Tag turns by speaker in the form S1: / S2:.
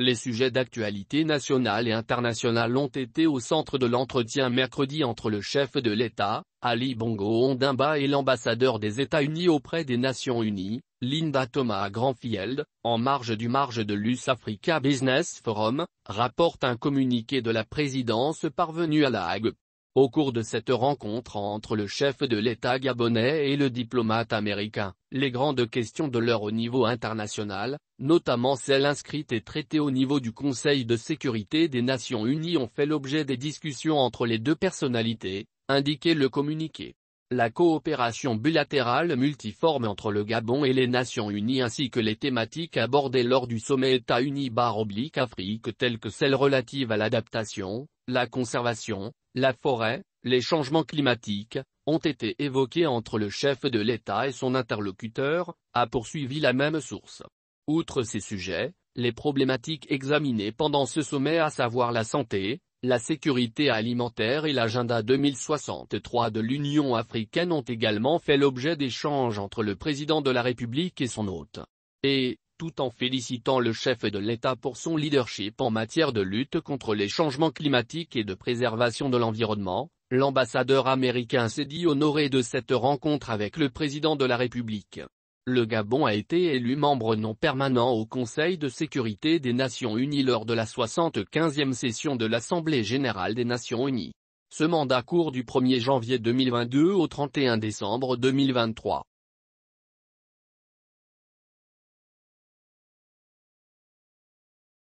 S1: Les sujets d'actualité nationale et internationale ont été au centre de l'entretien mercredi entre le chef de l'État, Ali Bongo Ondimba et l'ambassadeur des États-Unis auprès des Nations Unies, Linda Thomas Grandfield, en marge du marge de l'US Africa Business Forum, rapporte un communiqué de la présidence parvenu à La Hague. Au cours de cette rencontre entre le chef de l'État gabonais et le diplomate américain, les grandes questions de l'heure au niveau international, notamment celles inscrites et traitées au niveau du Conseil de sécurité des Nations Unies ont fait l'objet des discussions entre les deux personnalités, indiquait le communiqué. La coopération bilatérale multiforme entre le Gabon et les Nations Unies ainsi que les thématiques abordées lors du sommet États-Unis-Afrique telles que celles relatives à l'adaptation, la conservation, la forêt, les changements climatiques, ont été évoqués entre le chef de l'État et son interlocuteur, a poursuivi la même source. Outre ces sujets, les problématiques examinées pendant ce sommet à savoir la santé, la sécurité alimentaire et l'agenda 2063 de l'Union africaine ont également fait l'objet d'échanges entre le président de la République et son hôte. Et, tout en félicitant le chef de l'État pour son leadership en matière de lutte contre les changements climatiques et de préservation de l'environnement, l'ambassadeur américain s'est dit honoré de cette rencontre avec le président de la République. Le Gabon a été élu membre non permanent au Conseil de sécurité des Nations Unies lors de la 75e session de l'Assemblée générale des Nations Unies. Ce mandat court du 1er janvier 2022 au 31 décembre 2023.